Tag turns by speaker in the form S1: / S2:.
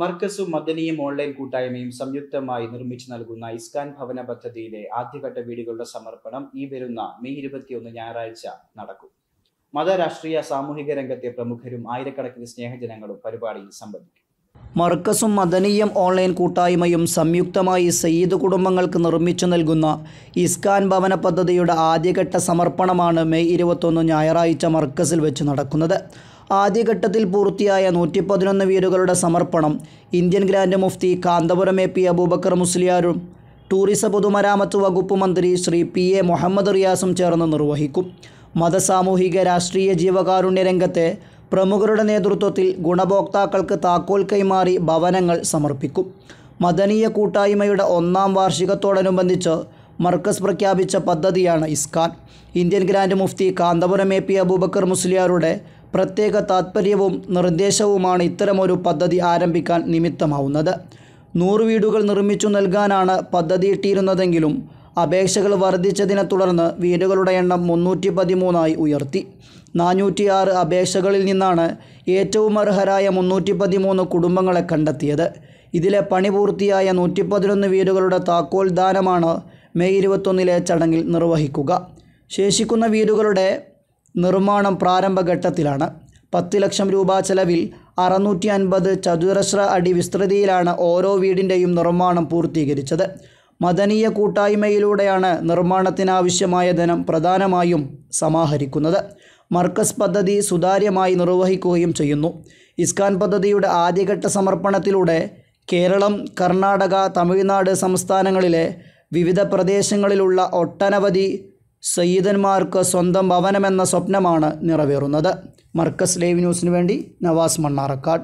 S1: മർക്കസും മദനിയും online കൂട്ടായ്മയും സംയുക്തമായി നിർമ്മിച്ചു നൽകുന്ന ഇസ്കാൻ ഭവന പദ്ധതിയിലെ ആദ്യഘട്ട വീടുകളുടെ സമർപ്പണം ഈ വരുന്ന മെയ് ഇരുപത്തിയൊന്ന് ഞായറാഴ്ച നടക്കും മതരാഷ്ട്രീയ സാമൂഹിക രംഗത്തെ പ്രമുഖരും ആയിരക്കണക്കിന് സ്നേഹജനങ്ങളും പരിപാടിയിൽ സംബന്ധിക്കും
S2: മർക്കസും മദനിയും ഓൺലൈൻ കൂട്ടായ്മയും സംയുക്തമായി സയ്യിദ് കുടുംബങ്ങൾക്ക് നിർമ്മിച്ചു നൽകുന്ന ഇസ്കാൻ ഭവന പദ്ധതിയുടെ ആദ്യഘട്ട സമർപ്പണമാണ് മെയ് ഇരുപത്തൊന്ന് ഞായറാഴ്ച മർക്കസിൽ വെച്ച് നടക്കുന്നത് ആദ്യഘട്ടത്തിൽ പൂർത്തിയായ നൂറ്റി പതിനൊന്ന് വീടുകളുടെ സമർപ്പണം Indian grand mufti Kanthapuram A P Aboobacker മുസ്ലിയാരും ടൂറിസം പൊതുമരാമത്ത് വകുപ്പ് മന്ത്രി ശ്രീ പി എ മുഹമ്മദ് റിയാസും ചേർന്ന് നിർവഹിക്കും മതസാമൂഹിക രാഷ്ട്രീയ ജീവകാരുണ്യ രംഗത്തെ പ്രമുഖരുടെ നേതൃത്വത്തിൽ ഗുണഭോക്താക്കൾക്ക് താക്കോൽ കൈമാറി ഭവനങ്ങൾ സമർപ്പിക്കും മദനീയ കൂട്ടായ്മയുടെ ഒന്നാം വാർഷികത്തോടനുബന്ധിച്ച് മർക്കസ് പ്രഖ്യാപിച്ച പദ്ധതിയാണ് ഇസ്കാൻ Indian grand mufti Kanthapuram A P Aboobacker മുസ്ലിയാരുടെ പ്രത്യേക താത്പര്യവും നിർദ്ദേശവുമാണ് ഇത്തരമൊരു പദ്ധതി ആരംഭിക്കാൻ നിമിത്തമാവുന്നത് നൂറ് വീടുകൾ നിർമ്മിച്ചു നൽകാനാണ് പദ്ധതിയിട്ടിരുന്നതെങ്കിലും അപേക്ഷകൾ വർദ്ധിച്ചതിനെ തുടർന്ന് വീടുകളുടെ എണ്ണം മുന്നൂറ്റി പതിമൂന്നായി ഉയർത്തി നാനൂറ്റിയാറ് അപേക്ഷകളിൽ നിന്നാണ് ഏറ്റവും അർഹരായ മുന്നൂറ്റി പതിമൂന്ന് കുടുംബങ്ങളെ കണ്ടെത്തിയത് ഇതിലെ പണി പൂർത്തിയായ നൂറ്റി പതിനൊന്ന് വീടുകളുടെ താക്കോൽ ദാനമാണ് മെയ് ഇരുപത്തൊന്നിലെ ചടങ്ങിൽ നിർവഹിക്കുക ശേഷിക്കുന്ന വീടുകളുടെ നിർമ്മാണം പ്രാരംഭഘട്ടത്തിലാണ് പത്ത് ലക്ഷം രൂപ ചെലവിൽ അറുന്നൂറ്റി അൻപത് ചതുരശ്ര അടി വിസ്തൃതിയിലാണ് ഓരോ വീടിൻ്റെയും നിർമ്മാണം പൂർത്തീകരിച്ചത് മദനീയ കൂട്ടായ്മയിലൂടെയാണ് നിർമ്മാണത്തിനാവശ്യമായ ധനം പ്രധാനമായും സമാഹരിക്കുന്നത് മർക്കസ് പദ്ധതി സുതാര്യമായി നിർവഹിക്കുകയും ചെയ്യുന്നു ഇസ്കാൻ പദ്ധതിയുടെ ആദ്യഘട്ട സമർപ്പണത്തിലൂടെ കേരളം കർണാടക തമിഴ്നാട് സംസ്ഥാനങ്ങളിലെ വിവിധ പ്രദേശങ്ങളിലുള്ള ഒട്ടനവധി സയ്യിദന്മാർക്ക് സ്വന്തം ഭവനമെന്ന സ്വപ്നമാണ് നിറവേറുന്നത് മർക്കസ് ലൈവ് ന്യൂസിന് വേണ്ടി നവാസ് മണ്ണാറക്കാട്